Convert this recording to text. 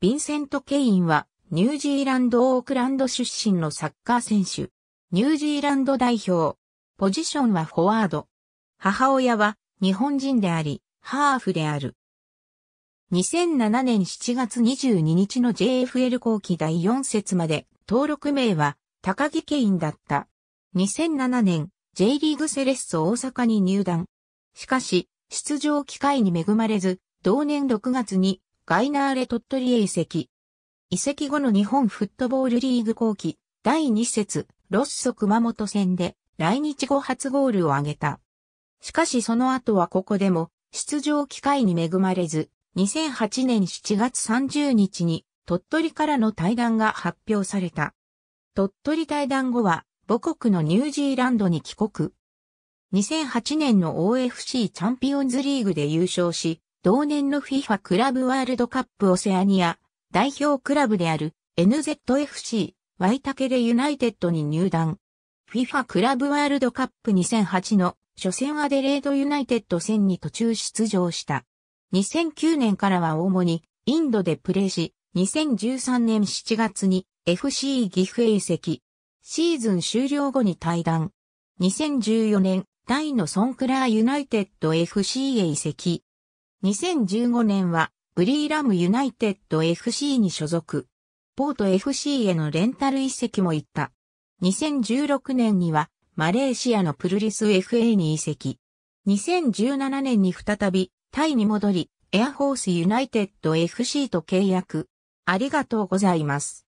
ヴィンセント・ケインは、ニュージーランド・オークランド出身のサッカー選手。ニュージーランド代表。ポジションはフォワード。母親は日本人であり、ハーフである。2007年7月22日の JFL 後期第4節まで登録名は高木ケインだった。2007年 J リーグセレッソ大阪に入団。しかし、出場機会に恵まれず、同年6月にガイナーレ鳥取へ移籍。移籍後の日本フットボールリーグ後期、第2節、ロッソ熊本戦で来日後初ゴールを挙げた。しかしその後はここでも出場機会に恵まれず、2008年7月30日に鳥取からの対談が発表された。鳥取対談後は母国のニュージーランドに帰国。2008年の OFC チャンピオンズリーグで優勝し、同年の FIFA クラブワールドカップオセアニア代表クラブである NZFC ワイタケレユナイテッドに入団。FIFA クラブワールドカップ2008の初戦アデレードユナイテッド戦に途中出場した。2009年からは主にインドでプレーし、2013年7月に FC 岐阜へ移籍。シーズン終了後に退団。2014年、タイのソンクラーユナイテッド FC へ移籍。2015年はブリーラムユナイテッド FC に所属。ポート FC へのレンタル移籍も行った。2016年にはマレーシアのプルリス FA に移籍。2017年に再びタイに戻り、エアホースユナイテッド FC と契約。ありがとうございます。